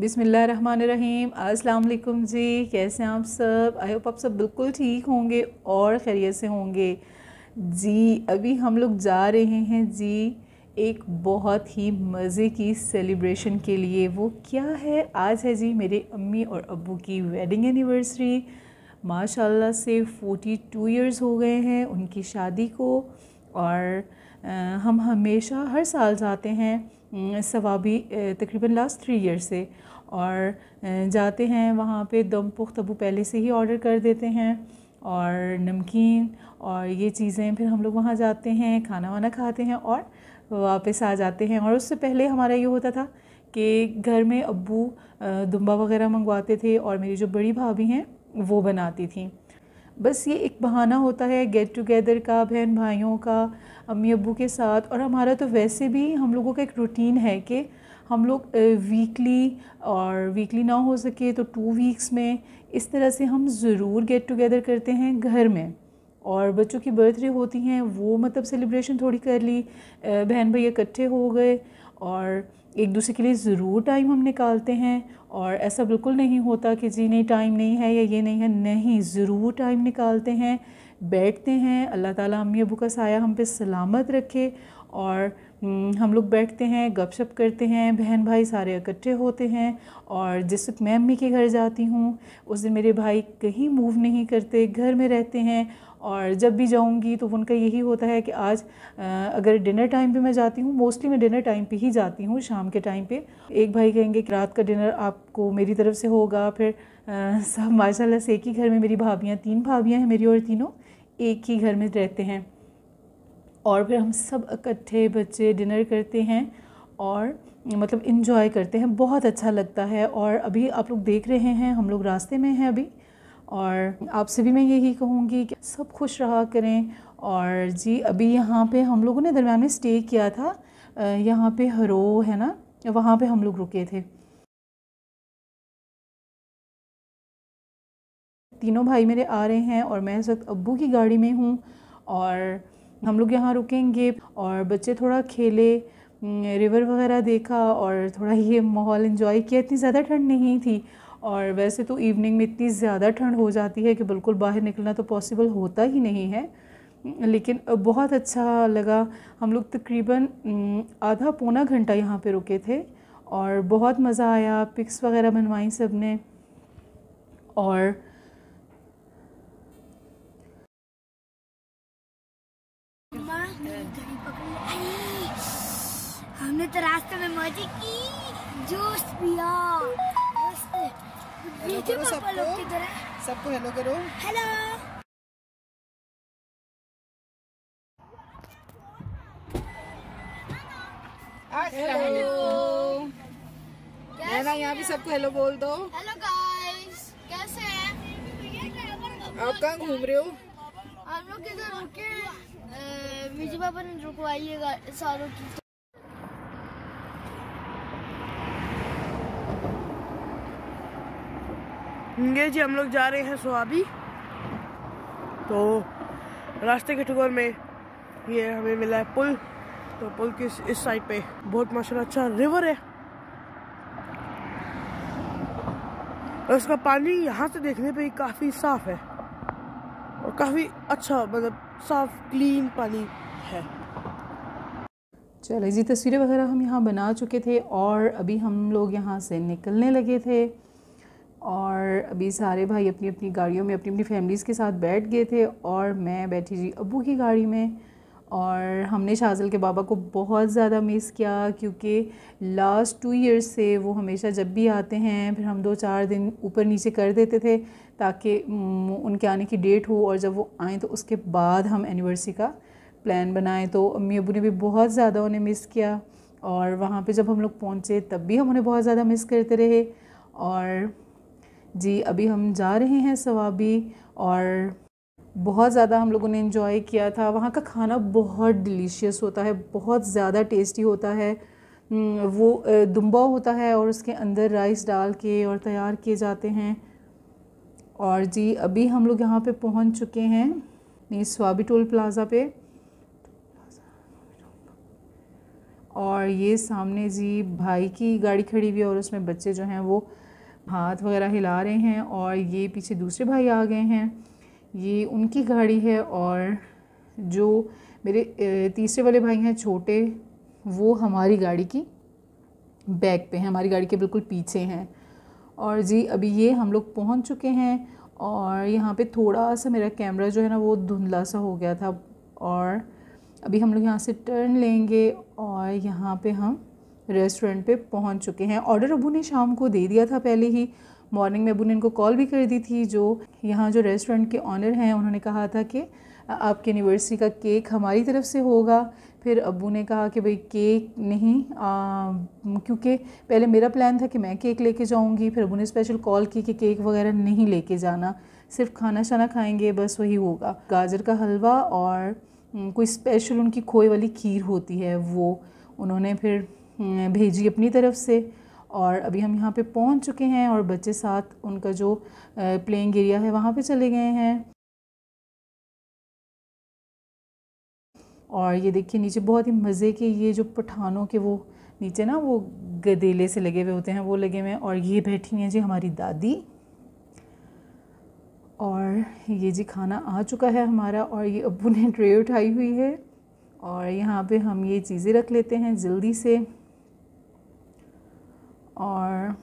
बिसमीम अस्सलाम जी कैसे हैं आप सब आई होप आप सब बिल्कुल ठीक होंगे और खैरियत से होंगे जी अभी हम लोग जा रहे हैं जी एक बहुत ही मज़े की सेलिब्रेशन के लिए वो क्या है आज है जी मेरे अम्मी और अबू की वेडिंग एनिवर्सरी माशाल्लाह से 42 इयर्स हो गए हैं उनकी शादी को और हम हमेशा हर साल जाते हैं सवाबी तकरीबन लास्ट थ्री ईयर से और जाते हैं वहाँ पे दम पुख्त अबू पहले से ही ऑर्डर कर देते हैं और नमकीन और ये चीज़ें फिर हम लोग वहाँ जाते हैं खाना वाना खाते हैं और वापस आ जाते हैं और उससे पहले हमारा ये होता था कि घर में अबू दुम्बा वगैरह मंगवाते थे और मेरी जो बड़ी भाभी हैं वो बनाती थी बस ये एक बहाना होता है गेट टुगेदर का बहन भाइयों का अम्मी अबू के साथ और हमारा तो वैसे भी हम लोगों का एक रूटीन है कि हम लोग वीकली और वीकली ना हो सके तो टू वीक्स में इस तरह से हम ज़रूर गेट टुगेदर करते हैं घर में और बच्चों की बर्थडे होती हैं वो मतलब सेलिब्रेशन थोड़ी कर ली बहन भैया इकट्ठे हो गए और एक दूसरे के लिए ज़रूर टाइम हम निकालते हैं और ऐसा बिल्कुल नहीं होता कि जी नहीं टाइम नहीं है या ये नहीं है नहीं ज़रूर टाइम निकालते हैं बैठते हैं अल्लाह ताला अम्मी अबू का साया हम पे सलामत रखे और हम्म, हम लोग बैठते हैं गपशप करते हैं बहन भाई सारे इकट्ठे होते हैं और जिस वक्त मैं अम्मी के घर जाती हूँ उस दिन मेरे भाई कहीं मूव नहीं करते घर में रहते हैं और जब भी जाऊँगी तो उनका यही होता है कि आज अगर डिनर टाइम पे मैं जाती हूँ मोस्टली मैं डिनर टाइम पे ही जाती हूँ शाम के टाइम पे एक भाई कहेंगे कि रात का डिनर आपको मेरी तरफ से होगा फिर सब माशाल्लाह से एक ही घर में मेरी भाभियाँ तीन भाभियाँ हैं मेरी और तीनों एक ही घर में रहते हैं और फिर हम सब इकट्ठे बच्चे डिनर करते हैं और मतलब इन्जॉय करते हैं बहुत अच्छा लगता है और अभी आप लोग देख रहे हैं हम लोग रास्ते में हैं अभी और आप सभी मैं यही कहूँगी कि सब खुश रहा करें और जी अभी यहाँ पे हम लोगों ने दरम्यान में स्टे किया था यहाँ पे हरो है ना वहाँ पे हम लोग रुके थे तीनों भाई मेरे आ रहे हैं और मैं इस वक्त अबू की गाड़ी में हूँ और हम लोग यहाँ रुकेंगे और बच्चे थोड़ा खेले रिवर वगैरह देखा और थोड़ा ये माहौल इन्जॉय किया इतनी ज़्यादा ठंड नहीं थी और वैसे तो इवनिंग में इतनी ज़्यादा ठंड हो जाती है कि बिल्कुल बाहर निकलना तो पॉसिबल होता ही नहीं है लेकिन बहुत अच्छा लगा हम लोग तकरीबन आधा पौना घंटा यहाँ पे रुके थे और बहुत मज़ा आया पिक्स वगैरह बनवाई सब ने और हमने तो रास्ते में मजे की जूस पिया ये सबको हेलो करो हेलो हेलो यहाँ भी सबको हेलो बोल दो हेलो गाइस कैसे हैं आप कहाँ घूम रहे हो हम लोग किधर रुके हैं मुझे पापा रुकवाइएगा सारों की ये जी हम लोग जा रहे हैं सुहाबी तो रास्ते के ठुकर में ये हमें मिला है पुल तो पुल किस इस साइड पे बहुत माशा अच्छा रिवर है और उसका पानी यहाँ से देखने पे ही काफ़ी साफ है काफ़ी अच्छा मतलब साफ क्लीन पानी है चलो जी तस्वीरें वगैरह हम यहाँ बना चुके थे और अभी हम लोग यहाँ से निकलने लगे थे और अभी सारे भाई अपनी अपनी गाड़ियों में अपनी अपनी फैमिलीज़ के साथ बैठ गए थे और मैं बैठी जी अबू की गाड़ी में और हमने शाहजल के बाबा को बहुत ज़्यादा मिस किया क्योंकि लास्ट टू इयर्स से वो हमेशा जब भी आते हैं फिर हम दो चार दिन ऊपर नीचे कर देते थे ताकि उनके आने की डेट हो और जब वो आएँ तो उसके बाद हम एनिवर्सरी का प्लान बनाएं तो अम्मी अबू ने भी बहुत ज़्यादा उन्हें मिस किया और वहाँ पे जब हम लोग पहुँचे तब भी हम उन्हें बहुत ज़्यादा मिस करते रहे और जी अभी हम जा रहे हैं सवाबी और बहुत ज़्यादा हम लोगों ने इन्जॉय किया था वहाँ का खाना बहुत डिलीशियस होता है बहुत ज़्यादा टेस्टी होता है हम्म, वो दुम्बा होता है और उसके अंदर राइस डाल के और तैयार किए जाते हैं और जी अभी हम लोग यहाँ पे पहुँच चुके हैं नहीं स्वाबी टोल प्लाज़ा पे और ये सामने जी भाई की गाड़ी खड़ी हुई है और उसमें बच्चे जो हैं वो हाथ वगैरह हिला रहे हैं और ये पीछे दूसरे भाई आ गए हैं ये उनकी गाड़ी है और जो मेरे तीसरे वाले भाई हैं छोटे वो हमारी गाड़ी की बैक पे हैं हमारी गाड़ी के बिल्कुल पीछे हैं और जी अभी ये हम लोग पहुँच चुके हैं और यहाँ पे थोड़ा सा मेरा कैमरा जो है ना वो धुंधला सा हो गया था और अभी हम लोग यहाँ से टर्न लेंगे और यहाँ पे हम रेस्टोरेंट पे पहुँच चुके हैं ऑर्डर अबू ने शाम को दे दिया था पहले ही मॉर्निंग में अबू ने इनको कॉल भी कर दी थी जो यहाँ जो रेस्टोरेंट के ऑनर हैं उन्होंने कहा था कि आपके एनिवर्सरी का केक हमारी तरफ से होगा फिर अबू ने कहा कि भाई केक नहीं क्योंकि पहले मेरा प्लान था कि मैं केक लेके जाऊंगी फिर अबू ने स्पेशल कॉल की कि केक वगैरह नहीं लेके जाना सिर्फ खाना शाना खाएंगे बस वही होगा गाजर का हलवा और कोई स्पेशल उनकी खोए वाली खीर होती है वो उन्होंने फिर भेजी अपनी तरफ से और अभी हम यहाँ पे पहुँच चुके हैं और बच्चे साथ उनका जो प्लेइंग एरिया है वहाँ पे चले गए हैं और ये देखिए नीचे बहुत ही मज़े के ये जो पठानों के वो नीचे ना वो गदेले से लगे हुए होते हैं वो लगे हुए हैं और ये बैठी हैं जी हमारी दादी और ये जी खाना आ चुका है हमारा और ये अबू ने ट्रे उठाई हुई है और यहाँ पे हम ये चीज़ें रख लेते हैं जल्दी से और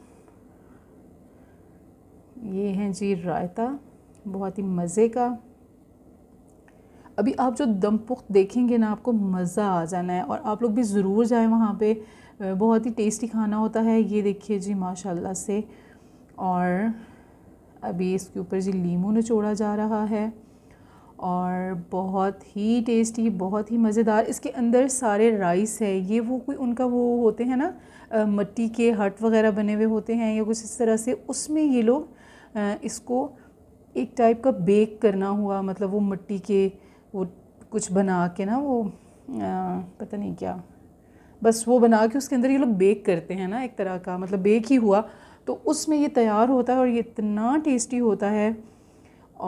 ये हैं जी रायता बहुत ही मज़े का अभी आप जो दम पुख्त देखेंगे ना आपको मज़ा आ जाना है और आप लोग भी ज़रूर जाएं वहाँ पे बहुत ही टेस्टी खाना होता है ये देखिए जी माशाल्लाह से और अभी इसके ऊपर जी लीमू निचोड़ा जा रहा है और बहुत ही टेस्टी बहुत ही मज़ेदार इसके अंदर सारे राइस है ये वो कोई उनका वो होते हैं ना मट्टी के हट वगैरह बने हुए होते हैं या कुछ इस तरह से उसमें ये लोग इसको एक टाइप का बेक करना हुआ मतलब वो मट्टी के वो कुछ बना के ना वो आ, पता नहीं क्या बस वो बना के उसके अंदर ये लोग बेक करते हैं ना एक तरह का मतलब बेक ही हुआ तो उसमें ये तैयार होता है और ये इतना टेस्टी होता है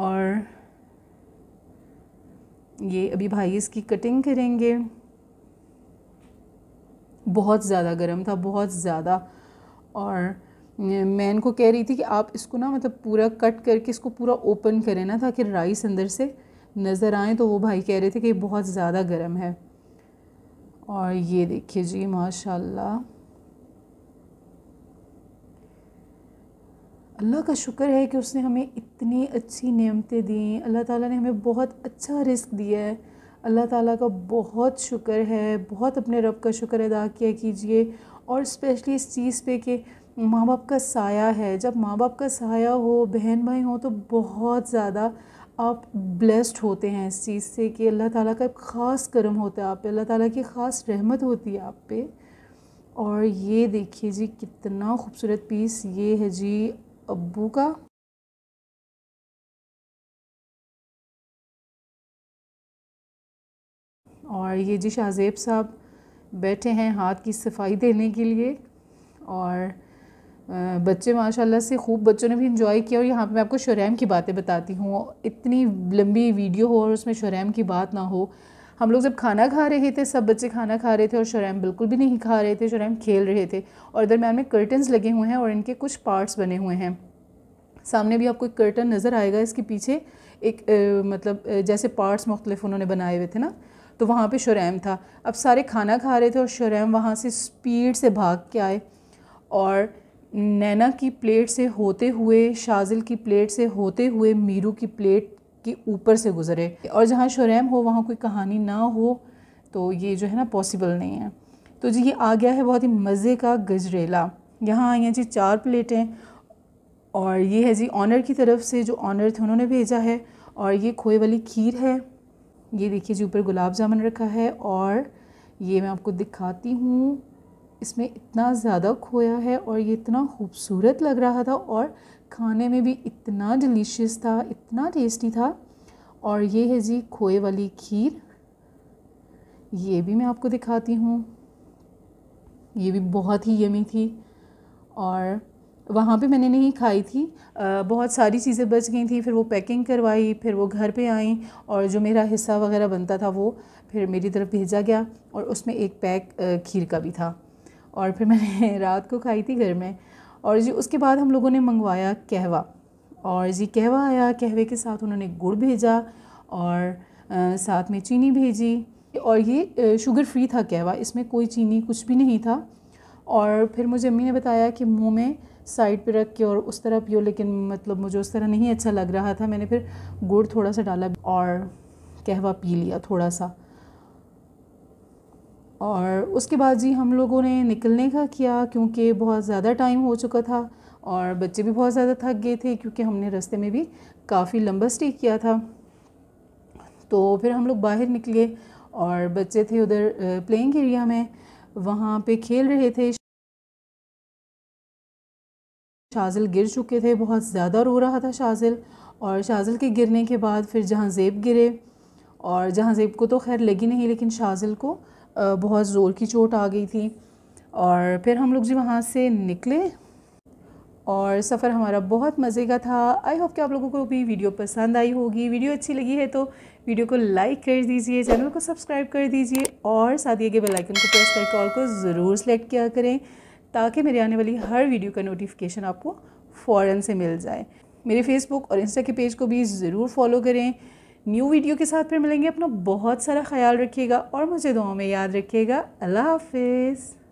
और ये अभी भाई इसकी कटिंग करेंगे बहुत ज़्यादा गर्म था बहुत ज़्यादा और मैं इनको कह रही थी कि आप इसको ना मतलब पूरा कट करके इसको पूरा ओपन करें ना ताकि राइस अंदर से नज़र आए तो वो भाई कह रहे थे कि बहुत ज़्यादा गर्म है और ये देखिए जी माशाल्लाह अल्लाह का शुक्र है कि उसने हमें इतनी अच्छी नियमतें दी अल्लाह ताला ने हमें बहुत अच्छा रिस्क दिया है अल्लाह ताला का बहुत शुक्र है बहुत अपने रब का शुक्र अदा किया कीजिए और स्पेशली इस चीज़ पे कि माँ बाप का साया है जब माँ बाप का साया हो बहन भाई हो तो बहुत ज़्यादा आप ब्लेस्ड होते हैं इस चीज़ से कि अल्लाह ताला का ख़ास करम होता है आप पे अल्लाह ताला की ख़ास रहमत होती है आप पे और ये देखिए जी कितना खूबसूरत पीस ये है जी अबू का और ये जी शाहजेब साहब बैठे हैं हाथ की सफाई देने के लिए और बच्चे माशाल्लाह से खूब बच्चों ने भी इंजॉय किया और यहाँ पे मैं आपको शरैम की बातें बताती हूँ इतनी लंबी वीडियो हो और उसमें शुरैम की बात ना हो हम लोग जब खाना खा रहे थे सब बच्चे खाना खा रहे थे और शरम बिल्कुल भी नहीं खा रहे थे शरम खेल रहे थे और दरम्यान में कर्टन्स लगे हुए हैं और इनके कुछ पार्ट्स बने हुए हैं सामने भी आपको एक कर्टन नज़र आएगा इसके पीछे एक ए, मतलब जैसे पार्ट्स मुख्तलिफ उन्होंने बनाए हुए थे ना तो वहाँ पे शरम था अब सारे खाना खा रहे थे और शरम वहाँ से स्पीड से भाग के आए और नैना की प्लेट से होते हुए शाजिल की प्लेट से होते हुए मीरू की प्लेट के ऊपर से गुजरे और जहाँ शुरैम हो वहाँ कोई कहानी ना हो तो ये जो है ना पॉसिबल नहीं है तो जी ये आ गया है बहुत ही मज़े का गजरेला यहाँ आई हैं जी चार प्लेटें और ये है जी ऑनर की तरफ से जो ऑनर थे उन्होंने भेजा है और ये खोए वाली खीर है ये देखिए जी ऊपर गुलाब जामुन रखा है और ये मैं आपको दिखाती हूँ इसमें इतना ज़्यादा खोया है और ये इतना खूबसूरत लग रहा था और खाने में भी इतना डिलीशियस था इतना टेस्टी था और ये है जी खोए वाली खीर ये भी मैं आपको दिखाती हूँ ये भी बहुत ही यमी थी और वहाँ पे मैंने नहीं खाई थी आ, बहुत सारी चीज़ें बच गई थी फिर वो पैकिंग करवाई फिर वो घर पे आई और जो मेरा हिस्सा वगैरह बनता था वो फिर मेरी तरफ भेजा गया और उसमें एक पैक खीर का भी था और फिर मैंने रात को खाई थी घर में और जी उसके बाद हम लोगों ने मंगवाया कहवा और जी कहवा आया कहवे के साथ उन्होंने गुड़ भेजा और आ, साथ में चीनी भेजी और ये शुगर फ्री था कहवा इसमें कोई चीनी कुछ भी नहीं था और फिर मुझे अम्मी ने बताया कि मुंह में साइड पे रख के और उस तरह पियो लेकिन मतलब मुझे उस तरह नहीं अच्छा लग रहा था मैंने फिर गुड़ थोड़ा सा डाला और कहवा पी लिया थोड़ा सा और उसके बाद जी हम लोगों ने निकलने का किया क्योंकि बहुत ज़्यादा टाइम हो चुका था और बच्चे भी बहुत ज़्यादा थक गए थे क्योंकि हमने रास्ते में भी काफ़ी लंबा स्टे किया था तो फिर हम लोग बाहर निकले और बच्चे थे उधर प्लेइंग एरिया में वहाँ पे खेल रहे थे शाजिल गिर चुके थे बहुत ज़्यादा रो रहा था शाजिल और शाजिल के गिरने के बाद फिर जहाँ जेब गिरे और जहाँ जेब को तो खैर लगी नहीं लेकिन शाजिल को बहुत ज़ोर की चोट आ गई थी और फिर हम लोग जी वहाँ से निकले और सफ़र हमारा बहुत मज़े का था आई होप कि आप लोगों को भी वीडियो पसंद आई होगी वीडियो अच्छी लगी है तो वीडियो को लाइक कर दीजिए चैनल को सब्सक्राइब कर दीजिए और साथ ही आगे बेलाइकन को प्रेस करके ऑल को ज़रूर सेलेक्ट किया करें ताकि मेरे आने वाली हर वीडियो का नोटिफिकेशन आपको फ़ौरन से मिल जाए मेरे फेसबुक और इंस्टा के पेज को भी ज़रूर फॉलो करें न्यू वीडियो के साथ फिर मिलेंगे अपना बहुत सारा ख्याल रखिएगा और मुझे दुआओं में याद रखिएगा अल्लाह हाफिज़